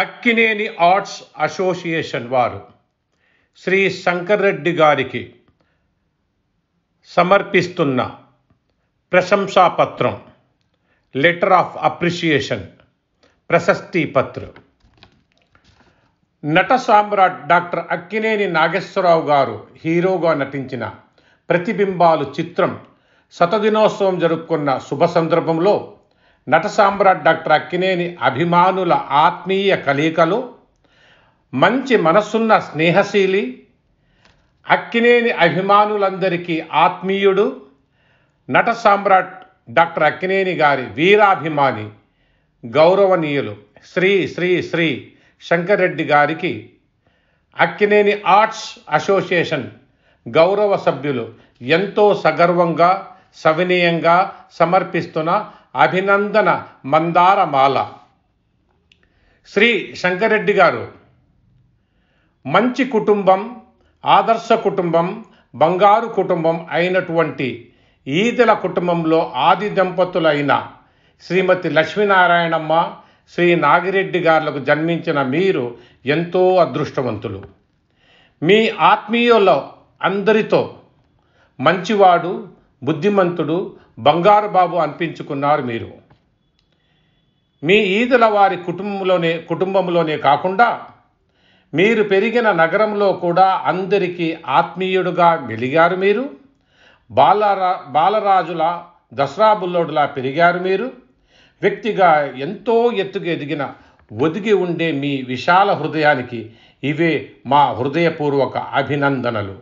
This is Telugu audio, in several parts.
అక్కినేని ఆర్ట్స్ అసోసియేషన్ వారు శ్రీ శంకర్రెడ్డి గారికి సమర్పిస్తున్న ప్రశంసాపత్రం లెటర్ ఆఫ్ అప్రిషియేషన్ ప్రశస్తి పత్రం నట సామ్రాట్ డాక్టర్ అక్కినేని నాగేశ్వరరావు గారు హీరోగా నటించిన ప్రతిబింబాలు చిత్రం శతదినోత్సవం జరుపుకున్న శుభ సందర్భంలో నట సామ్రాట్ డాక్టర్ అక్కినేని అభిమానుల ఆత్మీయ కలీకలు మంచి మనస్సున్న స్నేహశీలి అక్కినేని అభిమానులందరికీ ఆత్మీయుడు నట సామ్రాట్ డాక్టర్ అక్కినేని గారి వీరాభిమాని గౌరవనీయులు శ్రీ శ్రీ శ్రీ శంకరెడ్డి గారికి అక్కినేని ఆర్ట్స్ అసోసియేషన్ గౌరవ సభ్యులు ఎంతో సగర్వంగా సవినీయంగా సమర్పిస్తున్న అభినందన మందారమాల శ్రీ శంకరెడ్డి గారు మంచి కుటుంబం ఆదర్శ కుటుంబం బంగారు కుటుంబం అయినటువంటి ఈదల కుటుంబంలో ఆది దంపతులైన శ్రీమతి లక్ష్మీనారాయణమ్మ శ్రీ నాగిరెడ్డి గారులకు జన్మించిన మీరు ఎంతో అదృష్టవంతులు మీ ఆత్మీయుల అందరితో మంచివాడు బుద్ధిమంతుడు బంగారు బాబు అనిపించుకున్నారు మీరు మీ ఈదుల వారి కుటుంబంలోనే కుటుంబంలోనే కాకుండా మీరు పెరిగిన నగరంలో కూడా అందరికీ ఆత్మీయుడుగా మెలిగారు మీరు బాలరా బాలరాజుల దసరా బుల్లోడులా పెరిగారు మీరు వ్యక్తిగా ఎంతో ఎత్తుకు ఎదిగిన ఒదిగి ఉండే మీ విశాల హృదయానికి ఇవే మా హృదయపూర్వక అభినందనలు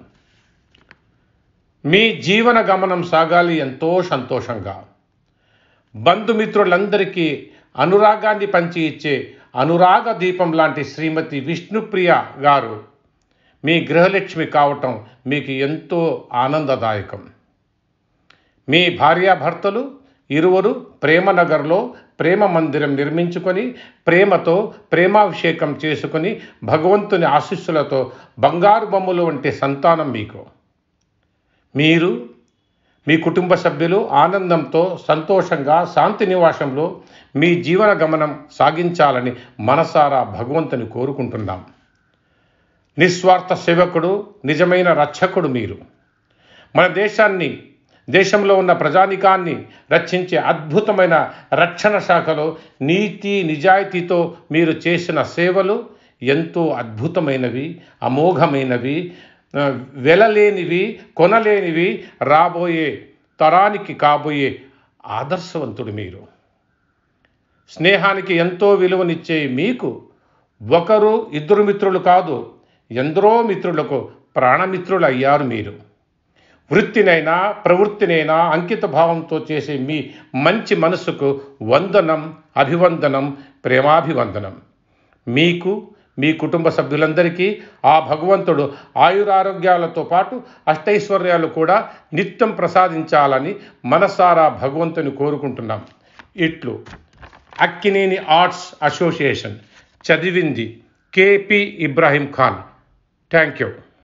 మీ జీవన గమనం సాగాలి ఎంతో సంతోషంగా బంధుమిత్రులందరికీ అనురాగాన్ని పంచి ఇచ్చే అనురాగ దీపం లాంటి శ్రీమతి విష్ణుప్రియ గారు మీ గృహలక్ష్మి కావటం మీకు ఎంతో ఆనందదాయకం మీ భార్యాభర్తలు ఇరువురు ప్రేమనగర్లో ప్రేమ మందిరం నిర్మించుకొని ప్రేమతో ప్రేమాభిషేకం చేసుకుని భగవంతుని ఆశీస్సులతో బంగారు బొమ్మలు వంటి సంతానం మీకు మీరు మీ కుటుంబ సభ్యులు ఆనందంతో సంతోషంగా శాంతి నివాసంలో మీ జీవన గమనం సాగించాలని మనసారా భగవంతుని కోరుకుంటున్నాం నిస్వార్థ సేవకుడు నిజమైన రక్షకుడు మీరు మన దేశాన్ని దేశంలో ఉన్న ప్రజానికాన్ని రక్షించే అద్భుతమైన రక్షణ శాఖలో నీతి నిజాయితీతో మీరు చేసిన సేవలు ఎంతో అద్భుతమైనవి అమోఘమైనవి వెలలేనివి కొనలేనివి రాబోయే తరానికి కాబోయే ఆదర్శవంతుడు మీరు స్నేహానికి ఎంతో విలువనిచ్చే మీకు ఒకరు ఇద్దరు మిత్రులు కాదు ఎందరో మిత్రులకు ప్రాణమిత్రులు అయ్యారు మీరు వృత్తినైనా ప్రవృత్తినైనా అంకిత భావంతో చేసే మీ మంచి మనసుకు వందనం అభివందనం ప్రేమాభివందనం మీకు మీ కుటుంబ సభ్యులందరికీ ఆ భగవంతుడు ఆయురారోగ్యాలతో పాటు అష్టైశ్వర్యాలు కూడా నిత్యం ప్రసాదించాలని మనసారా భగవంతుని కోరుకుంటున్నాం ఇట్లు అక్కినేని ఆర్ట్స్ అసోసియేషన్ చదివింది KP Ibrahim Khan thank you